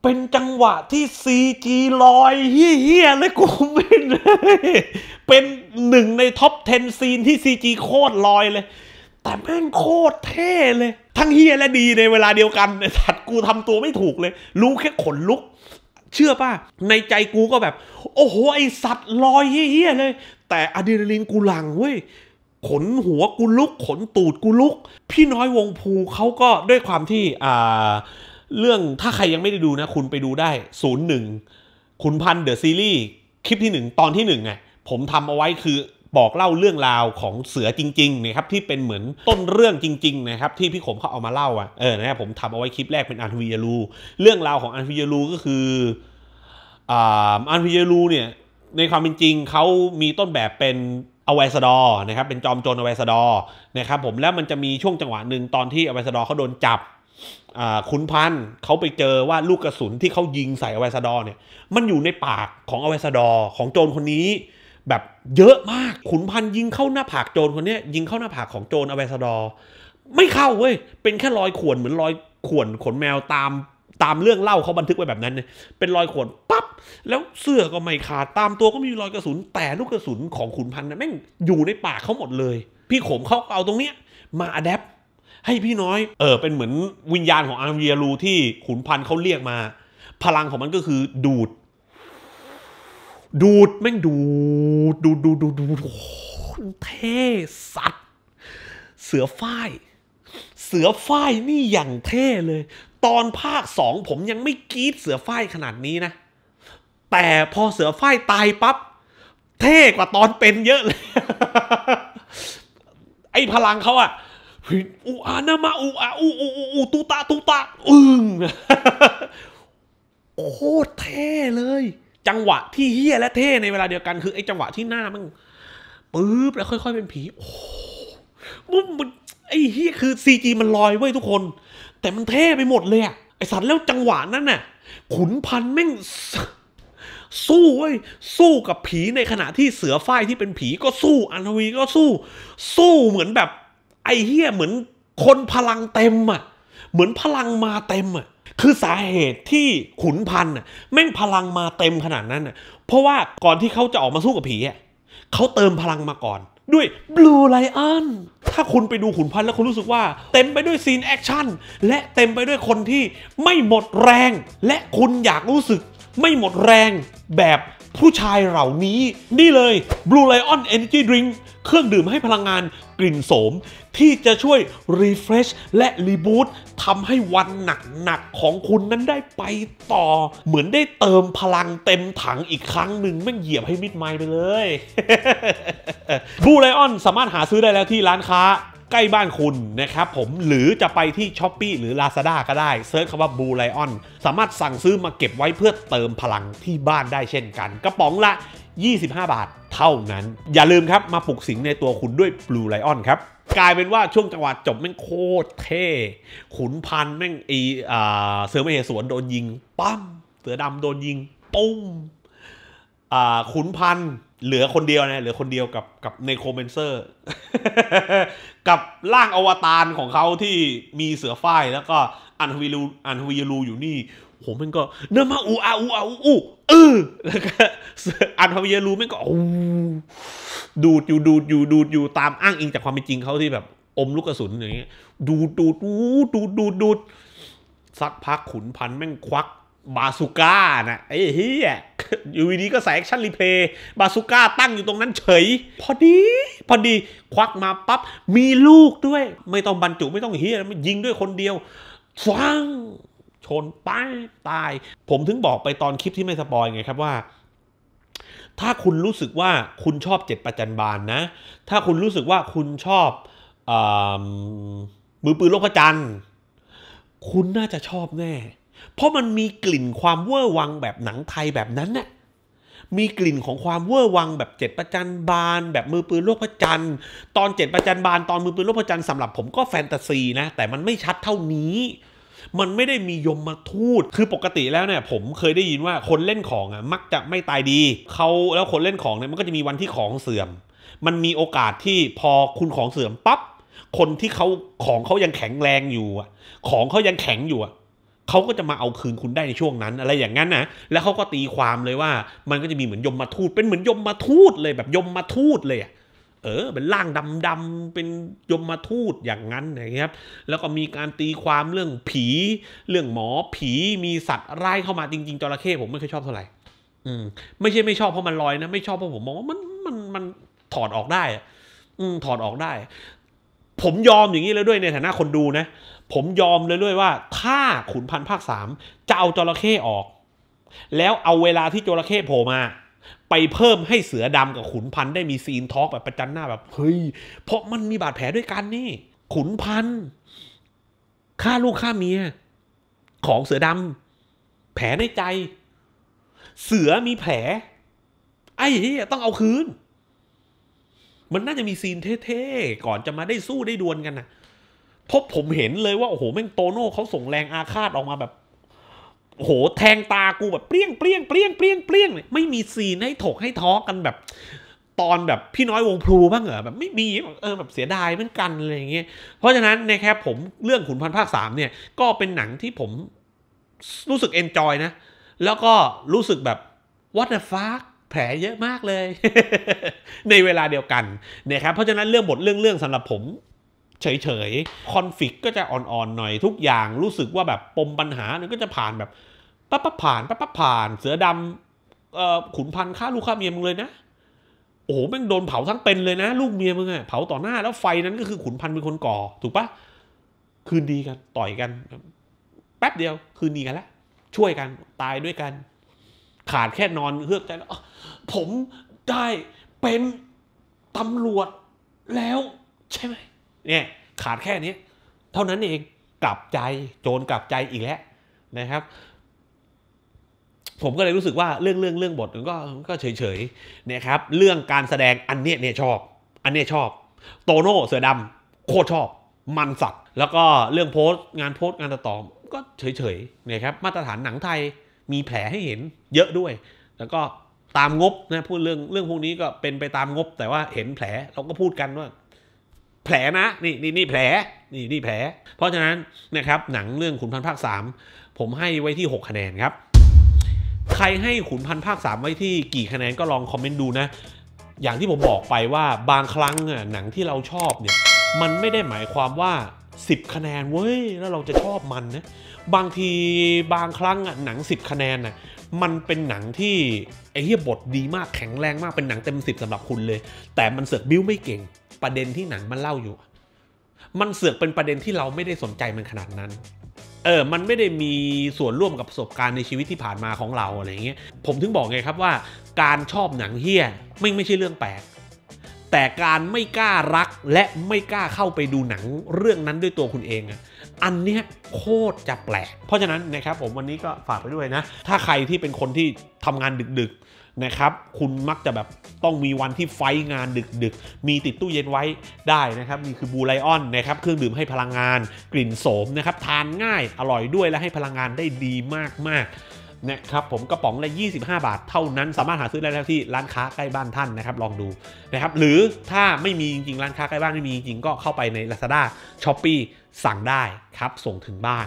เป็นจังหวะที่ซีจีลอยเฮี้ยเลยกูเป็นเป็นหนึ่งในท็อป 10 ซีนที่ซีจีโคตรลอยเลย แต่แม่งโคตรเท่เลย ทั้งเฮี้ยและดีในเวลาเดียวกัน สัตว์กูทำตัวไม่ถูกเลย รู้แค่ขนลุก เชื่อป่ะ ในใจกูก็แบบ โอ้โหไอสัตว์ลอยเฮี้ยเลย แต่อะดรีนาลีนกูหลังเว้ย ขนหัวกูลุก ขนตูดกูลุก พี่น้อยวงภูเขาก็ด้วยความที่ อ่าเรื่องถ้าใครยังไม่ได้ดูนะคุณไปดูได้ศูนย์หนึ่งคุณพันเดอะซีรีส์คลิปที่หนึ่งตอนที่หนึ่งไงผมทำเอาไว้คือบอกเล่าเรื่องราวของเสือจริงๆนะครับที่เป็นเหมือนต้นเรื่องจริงๆนะครับที่พี่ขมเขาเอามาเล่าอ่ะเออนะผมทำเอาไว้คลิปแรกเป็นอันวิยาลูเรื่องราวของอันวิยาลูก็คืออันวิยาลูเนี่ยในความเป็นจริงเขามีต้นแบบเป็นอเวสดอนะครับเป็นจอมโจรอเวสดอนะครับผมแล้วมันจะมีช่วงจังหวะหนึ่งตอนที่อเวสดอเขาโดนจับคุณพันธ์เขาไปเจอว่าลูกกระสุนที่เขายิงใส่อเวสดอเนี่ยมันอยู่ในปากของอเวสดอของโจรคนนี้ แบบเยอะมากขุนพันธ์ยิงเข้าหน้าผากโจรคนนี้ยิงเข้าหน้าผากของโจรอเวสดอไม่เข้าเว้ยเป็นแค่รอยข่วนเหมือนรอยข่วนขนแมวตามตามเรื่องเล่าเขาบันทึกไว้แบบนั้นเนี่ยเป็นรอยข่วนปั๊บแล้วเสื้อก็ไม่ขาดตามตัวก็มีรอยกระสุนแต่ลูกกระสุนของขุนพันธ์นะแม่งอยู่ในปากเขาหมดเลย พี่ขมเขาเอาตรงเนี้ยมาอัดแอปให้พี่น้อยเออเป็นเหมือนวิญญาณของอาร์เวียรูที่ขุนพันธ์เขาเรียกมา พลังของมันก็คือดูด ดูดแม่งดูดดูดดูดดูดโเท่ สัตว์ เสือฝ้าย เสือฝ้ายนี่อย่างเท่เลย ตอนภาคสองผมยังไม่กรี๊ดเสือฝ้ายขนาดนี้นะ แต่พอเสือฝ้ายตายปั๊บเท่ กว่าตอนเป็นเยอะเลยไอ้พลังเขาอะอูอานามาอูอาอูอูอู ตูตาตูตาอึ้งโคตรเท่เลย จังหวะที่เฮี้ยและเท่ในเวลาเดียวกันคือไอ้จังหวะที่หน้ามึงปึ๊บแล้วค่อย ๆ เป็นผีโอ้มันไอ้เฮี้ยคือซีจีมันลอยเว้ย ทุกคน แต่มันเท่ไปหมดเลยอะไอสัตว์แล้วจังหวะนั้นน่ะ ขุนพันแม่งสู้เว้ยสู้กับผีในขณะที่เสือฝ้ายที่เป็นผีก็สู้อันทวีก็สู้ สู้เหมือนแบบไอ้เฮี้ย เหมือนคนพลังเต็มอ่ะเหมือนพลังมาเต็มอ่ะคือสาเหตุที่ขุนพันธ์แม่งพลังมาเต็มขนาดนั้นอ่ะเพราะว่าก่อนที่เขาจะออกมาสู้กับผีอ่ะเขาเติมพลังมาก่อนด้วยบลูไลออนถ้าคุณไปดูขุนพันธ์แล้วคุณรู้สึกว่า เต็มไปด้วยซีนแอคชั่นและเต็มไปด้วยคนที่ไม่หมดแรง และคุณอยากรู้สึก ไม่หมดแรงแบบผู้ชายเหล่านี้ นี่เลย Blue ออ o นอ n e จีดริงค์เครื่องดื่มให้พลังงานกลิ่นโสม ที่จะช่วยรีเฟรชและรีบูตทำให้วันหนักๆของคุณนั้นได้ไปต่อ เหมือนได้เติมพลังเต็มถังอีกครั้งหนึ่งแม่งเหยียบให้มิดไม้ไปเลยบูไลออน สามารถหาซื้อได้แล้วที่ร้านค้า ใกล้บ้านคุณนะครับผมหรือจะไปที่ช h อ p e e หรือ Lazada ก็ได้เซิร์ชคำว่าบูไลออนสามารถสั่งซื้อมาเก็บไว้เพื่อเติมพลังที่บ้านได้เช่นกันกระป๋องละ25 บาทเท่านั้น อย่าลืมครับมาปลุกสิงในตัวคุณด้วย Blue Lion ครับ กลายเป็นว่าช่วงจังหวะจบแม่งโคตรเท่ขุนพันแม่งอีเสือมเหสวนโดนยิง ปั้มเสือดำโดนยิง ปุ้ม ขุนพันเหลือคนเดียวนะ เหลือคนเดียวกับ กับในโคเมนเซอร์ กับร่างอวตารของเขาที่มีเสือฝ้ายแล้วก็อันฮวีลูอันฮวีลูอยู่นี่ผมมันก็เนื้อมาอูอาอูอาอูเออแล้วก็อันทาวิเรู้มันก็ดูดอยู่ดูดอยู่ดูดอยู่ตามอ้างอิงจากความเป็นจริงเขาที่แบบ อมลูกกระสุนอย่างเงี้ยดูดดูดดูดดูดดูดสักพักขุนพันแม่งควักบาสุก้านะไอ้เฮียอยู่ดีก็ใส่แอคชั่นรีเพย์บาสุก้า ตั้งอยู่ตรงนั้น เฉย พอดี พอดี ควักมาปั๊บมีลูกด้วย ไม่ต้องบรรจุไม่ต้องเฮียยิงด้วยคนเดียวฟังชนป้าตาย ผมถึงบอกไปตอนคลิปที่ไม่ สปอยไง ครับว่า ถ้าคุณรู้สึกว่าคุณชอบเจ็ดประจันบาน นะ ถ้าคุณรู้สึกว่าคุณชอบอมือปืนโลกพระจันทร์คุณน่าจะชอบแน่ เพราะมันมีกลิ่นความเวอร์วังแบบหนังไทยแบบนั้นนะ่ะมีกลิ่นของความเวอร์วังแบบเจ็ดประจันบาลแบบมือปืนโลกพระจันทร์ตอนเจ็ดประจันบาลตอนมือปืนโลกพระจันทร์สำหรับผมก็แฟนตาซีนะ แต่มันไม่ชัดเท่านี้มันไม่ได้มียมมาทูตคือปกติแล้วเนี่ย ผมเคยได้ยินว่าคนเล่นของอ่ะ มักจะไม่ตายดี เขาแล้วคนเล่นของเนี่ยมันก็จะมีวันที่ของเสื่อม มันมีโอกาสที่พอคุณของเสื่อมปั๊บ คนที่เขาของเขายังแข็งแรงอยู่อ่ะ ของเขายังแข็งอยู่อ่ะเขาก็จะมาเอาคืนคุณได้ในช่วงนั้น อะไรอย่างนั้นนะแล้วเขาก็ตีความเลยว่ามันก็จะมีเหมือนยมมาทูตเป็นเหมือนยมมาทูตเลยแบบยมมาทูตเลยอ่ะเออเป็นร่างดำๆเป็นยมมาทูตอย่างนั้นนะครับ แล้วก็มีการตีความเรื่องผีเรื่องหมอผีมีสัตว์ไร่เข้ามาจริง ๆ จระเข้ผมไม่เคยชอบเท่าไหร่อืมไม่ใช่ไม่ชอบเพราะมันลอยนะ ไม่ชอบเพราะผมมองว่ามันมันมันถอดออกได้ อืมถอดออกได้ ผมยอมอย่างนี้แล้วด้วยในฐานะคนดูนะ ผมยอมเลยด้วยว่า ถ้าขุนพันภาคสามจะเอาจระเข้ออก แล้วเอาเวลาที่จระเข้โผล่มาไปเพิ่มให้เสือดำกับขุนพันธ์ได้มีซีนทอล์กแบบประจันหน้าแบบ เฮ้ย เพราะมันมีบาดแผลด้วยกันนี่ขุนพันธ์ฆ่าลูกฆ่าเมีย ของเสือดำ แผลในใจ เสือมีแผลไอ้เฮียต้องเอาคืน มันน่าจะมีซีนเท่ๆ ก่อนจะมาได้สู้ได้ดวลกันนะพบผมเห็นเลยว่า โอ้โหแม่งโตโน่เขาส่งแรงอาฆาตออกมาแบบโอ้โห แทงตากู แบบ เปรี้ยงเปรี้ยง เปรี้ยง เปรี้ยง เปรี้ยงเลยไม่มีซีนให้ถกให้ท้อกันแบบ ตอนแบบ พี่น้อยวงพลูบ้างเหรอ แบบไม่มีเออแบบเสียดายเหมือนกัน อะไรอย่างเงี้ยเพราะฉะนั้นนะครับผมเรื่องขุนพันภาคสามเนี่ย ก็เป็นหนังที่ผมรู้สึกเอนจอยนะ แล้วก็รู้สึกแบบ what the fuck แผลเยอะมากเลย ในเวลาเดียวกันนะครับเพราะฉะนั้นเรื่องบทเรื่องเรื่องสำหรับผมเฉยๆคอนฟ lict ก็จะอ่อนๆหน่อยทุกอย่างรู้สึกว่าแบบปมปัญหาเนี่ยก็จะผ่านแบบปั๊บปั๊บผ่านปั๊บปั๊บผ่านเสือดำขุนพันฆ่าลูกฆ่าเมียมึงเลยนะโอ้โหแม่งโดนเผาทั้งเป็นเลยนะ ลูกเมียมึงอะเผาต่อหน้าแล้ว ไฟนั้นก็คือขุนพันเป็นคนก่อ ถูกปะคืนดีกันต่อยกัน แป๊บเดียว คืนดีกันแล้วช่วยกันตายด้วยกัน ขาดแค่นอนเฮือกใจแล้วผมได้เป็นตำรวจแล้วใช่ไหมเนี่ยขาดแค่นี้เท่านั้นเองกลับใจโจรกลับใจอีกแล้วนะครับ ผมก็เลยรู้สึกว่าเรื่องเรื่องเรื่องบทก็ก็เฉยเฉยนะครับเรื่องการแสดงอันเนี้ยเนี่ยชอบอันเนี้ยชอบโตโน่เสือดำโคตรชอบ มันสัตว์ แล้วก็เรื่องโพสงานโพสงานต่อก็เฉยๆนะครับมาตรฐานหนังไทยมีแผลให้เห็นเยอะด้วย แล้วก็ตามงบนะพูดเรื่องเรื่องพวกนี้ก็เป็นไปตามงบแต่ว่าเห็นแผลเราก็พูดกันว่าแผลนะนี่นี่นี่แผลนี่นี่แผล เพราะฉะนั้นนะครับหนังเรื่องขุนพันภาคสามผมให้ไว้ที่ 6 คะแนนครับใครให้ขุนพันภาคสามไว้ที่กี่คะแนนก็ลองคอมเมนต์ดูนะ อย่างที่ผมบอกไปว่าบางครั้งอ่ะหนังที่เราชอบเนี่ยมันไม่ได้หมายความว่า 10 คะแนนเว้ยแล้วเราจะชอบมันนะบางทีบางครั้งอ่ะหนัง 10 คะแนนน่ะมันเป็นหนังที่ไอ้เหี้ยบทดีมากแข็งแรงมากเป็นหนังเต็ม 10 สำหรับคุณเลย แต่มันเสือกบิ้วไม่เก่งประเด็นที่หนังมันเล่าอยู่ มันเสือกเป็นประเด็นที่เราไม่ได้สนใจมันขนาดนั้น เออ มันไม่ได้มีส่วนร่วมกับประสบการณ์ในชีวิตที่ผ่านมาของเราอะไรเงี้ย ผมถึงบอกไงครับว่า การชอบหนังเฮี้ยไม่ไม่ใช่เรื่องแปลก แต่การไม่กล้ารักและไม่กล้าเข้าไปดูหนังเรื่องนั้นด้วยตัวคุณเองอะอันเนี้ยโคตรจะแปลก เพราะฉะนั้นนะครับผมวันนี้ก็ฝากไปด้วยนะ ถ้าใครที่เป็นคนที่ทำงานดึก ๆนะครับคุณมักจะแบบต้องมีวันที่ไฟงานดึกๆ มีติดตู้เย็นไว้ได้นะครับนี่คือบูไลออนนะครับเครื่องดื่มให้พลังงานกลิ่นโสมนะครับทานง่ายอร่อยด้วยและให้พลังงานได้ดีมากๆนะครับผมกระป๋องละ 25 บาท เท่านั้น สามารถหาซื้อได้แล้วที่ร้านค้าใกล้บ้านท่านนะครับลองดูนะครับหรือถ้าไม่มีจริงๆร้านค้าใกล้บ้านไม่มีจริงก็เข้าไปใน Lazada s h o p e e สั่งได้ครับส่งถึงบ้าน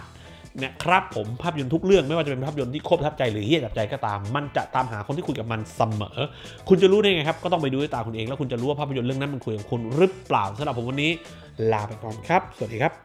นะครับผมภาพยนตร์ทุกเรื่องไม่ว่าจะเป็นภาพยนตร์ที่โคบทับใจหรือเฮี้ยทับใจก็ตาม มันจะตามหาคนที่คุยกับมันเสมอ คุณจะรู้ได้ไงครับ ก็ต้องไปดูด้วยตาคุณเอง แล้วคุณจะรู้ว่าภาพยนตร์เรื่องนั้นมันคุยกับคุณหรือเปล่าสำหรับผมวันนี้ ลาไปก่อนครับ สวัสดีครับ